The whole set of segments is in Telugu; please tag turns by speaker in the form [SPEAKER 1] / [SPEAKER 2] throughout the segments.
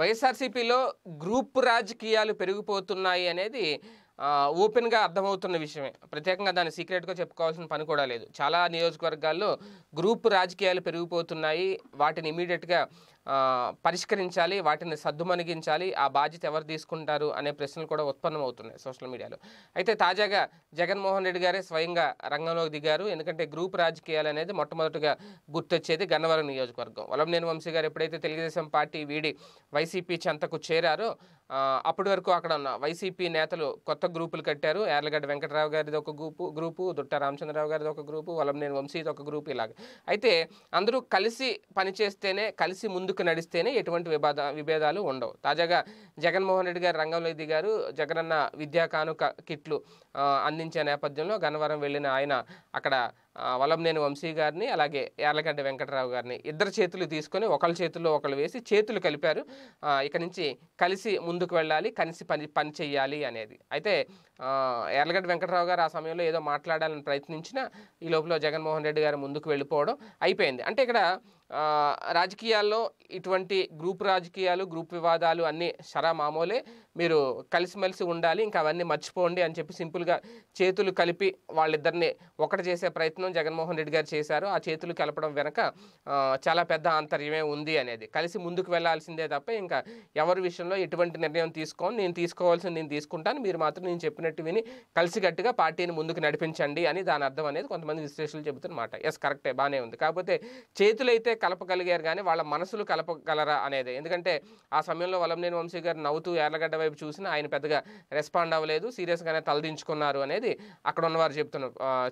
[SPEAKER 1] వైఎస్ఆర్సీపీలో గ్రూప్ రాజకీయాలు పెరిగిపోతున్నాయి అనేది ఓపెన్గా అర్థమవుతున్న విషయమే ప్రత్యేకంగా దాన్ని సీక్రెట్గా చెప్పుకోవాల్సిన పని కూడా లేదు చాలా నియోజకవర్గాల్లో గ్రూప్ రాజకీయాలు పెరిగిపోతున్నాయి వాటిని ఇమీడియట్గా పరిష్కరించాలి వాటిని సద్దుమణిగించాలి ఆ బాధ్యత ఎవరు తీసుకుంటారు అనే ప్రశ్నలు కూడా ఉత్పన్నమవుతున్నాయి సోషల్ మీడియాలో అయితే తాజాగా జగన్మోహన్ రెడ్డి గారే స్వయంగా రంగంలోకి దిగారు ఎందుకంటే గ్రూప్ రాజకీయాలు అనేది మొట్టమొదటిగా గుర్తొచ్చేది గన్నవరం నియోజకవర్గం వలంనేని వంశీ గారు ఎప్పుడైతే తెలుగుదేశం పార్టీ వీడి వైసీపీ చెంతకు చేరారో అప్పటి వరకు అక్కడ ఉన్న వైసీపీ నేతలు కొత్త గ్రూపులు కట్టారు యార్లగడ్డ వెంకటరావు గారిది ఒక గ్రూపు గ్రూపు దుట్ట రామచంద్రరావు గారిది ఒక గ్రూపు వలంనేని వంశీది ఒక గ్రూపు ఇలాగ అయితే అందరూ కలిసి పనిచేస్తేనే కలిసి ముందుకు ముందుకు నడిస్తేనే ఎటువంటి విభాద విభేదాలు ఉండవు తాజాగా జగన్మోహన్ రెడ్డి గారు రంగంలో దిగారు జగనన్న విద్యా కానుక కిట్లు అందించే నేపథ్యంలో గన్నవరం వెళ్ళిన ఆయన అక్కడ వలంనేని వంశీ గారిని అలాగే యార్లగడ్డ వెంకటరావు గారిని ఇద్దరు చేతులు తీసుకొని ఒకళ్ళ చేతుల్లో ఒకళ్ళు వేసి చేతులు కలిపారు ఇక నుంచి కలిసి ముందుకు వెళ్ళాలి కలిసి పని పని చేయాలి అనేది అయితే యార్లగడ్డ వెంకటరావు గారు ఆ సమయంలో ఏదో మాట్లాడాలని ప్రయత్నించినా ఈ లోపల జగన్మోహన్ రెడ్డి గారు ముందుకు వెళ్ళిపోవడం అయిపోయింది అంటే ఇక్కడ రాజకీయాల్లో ఇటువంటి గ్రూప్ రాజకీయాలు గ్రూప్ వివాదాలు అన్నీ సరా మామూలే మీరు కలిసిమెలిసి ఉండాలి ఇంకా అవన్నీ మర్చిపోండి అని చెప్పి సింపుల్గా చేతులు కలిపి వాళ్ళిద్దరిని ఒకటి చేసే ప్రయత్నం జగన్మోహన్ రెడ్డి గారు చేశారు ఆ చేతులు కలపడం వెనక చాలా పెద్ద ఆంతర్యమే ఉంది అనేది కలిసి ముందుకు వెళ్లాల్సిందే తప్ప ఇంకా ఎవరి విషయంలో ఎటువంటి నిర్ణయం తీసుకోని నేను తీసుకోవాల్సింది నేను తీసుకుంటాను మీరు మాత్రం నేను చెప్పినట్టు విని కలిసికట్టుగా పార్టీని ముందుకు నడిపించండి అని దాని అర్థం అనేది కొంతమంది విశ్లేషణలు చెబుతున్నమాట ఎస్ కరెక్టే బాగానే ఉంది కాకపోతే చేతులైతే కలపగలిగారు కానీ వాళ్ళ మనసులు కలపగలరా అనేది ఎందుకంటే ఆ సమయంలో వలంనేని వంశీ గారు నవ్వుతూ ఎర్రగడ్డ వైపు చూసినా ఆయన పెద్దగా రెస్పాండ్ అవ్వలేదు సీరియస్గానే తలదించుకున్నారు అనేది అక్కడ ఉన్నవారు చెప్తున్న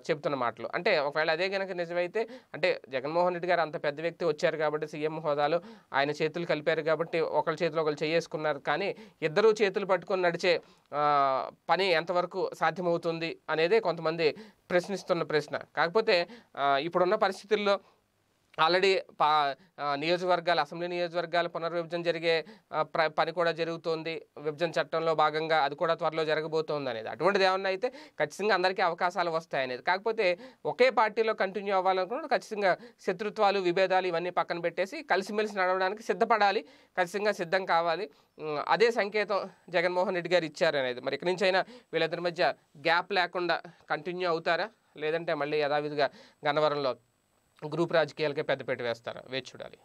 [SPEAKER 1] చెప్తున్న మాటలు అంటే ఒకవేళ అదే కనుక నిజమైతే అంటే జగన్మోహన్ రెడ్డి గారు అంత పెద్ద వ్యక్తి వచ్చారు కాబట్టి సీఎం హోదాలో ఆయన చేతులు కలిపారు కాబట్టి ఒకళ్ళ చేతిలో ఒకళ్ళు చేసుకున్నారు కానీ ఇద్దరూ చేతులు పట్టుకొని నడిచే పని ఎంతవరకు సాధ్యమవుతుంది అనేది కొంతమంది ప్రశ్నిస్తున్న ప్రశ్న కాకపోతే ఇప్పుడున్న పరిస్థితుల్లో ఆల్రెడీ పా నియోజకవర్గాలు అసెంబ్లీ నియోజకవర్గాలు పునర్విభజన జరిగే పని కూడా జరుగుతోంది విభజన చట్టంలో భాగంగా అది కూడా త్వరలో జరగబోతోంది అనేది అటువంటిది ఏమన్నా అయితే ఖచ్చితంగా అందరికీ అవకాశాలు వస్తాయనేది కాకపోతే ఒకే పార్టీలో కంటిన్యూ అవ్వాలనుకున్నప్పుడు ఖచ్చితంగా శత్రుత్వాలు విభేదాలు ఇవన్నీ పక్కన పెట్టేసి కలిసిమెలిసి నడవడానికి సిద్ధపడాలి ఖచ్చితంగా సిద్ధం కావాలి అదే సంకేతం జగన్మోహన్ రెడ్డి గారు ఇచ్చారనేది మరి ఇక్కడి నుంచి అయినా వీళ్ళిద్దరి మధ్య గ్యాప్ లేకుండా కంటిన్యూ అవుతారా లేదంటే మళ్ళీ యథావిధిగా గన్నవరంలో గ్రూప్ రాజకీయాలకే పెట్టి వేస్తారా వేచి చూడాలి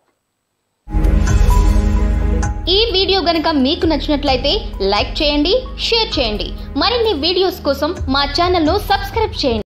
[SPEAKER 1] ఈ వీడియో గనక మీకు నచ్చినట్లయితే లైక్ చేయండి షేర్ చేయండి మరిన్ని వీడియోస్ కోసం మా ను సబ్స్క్రైబ్ చేయండి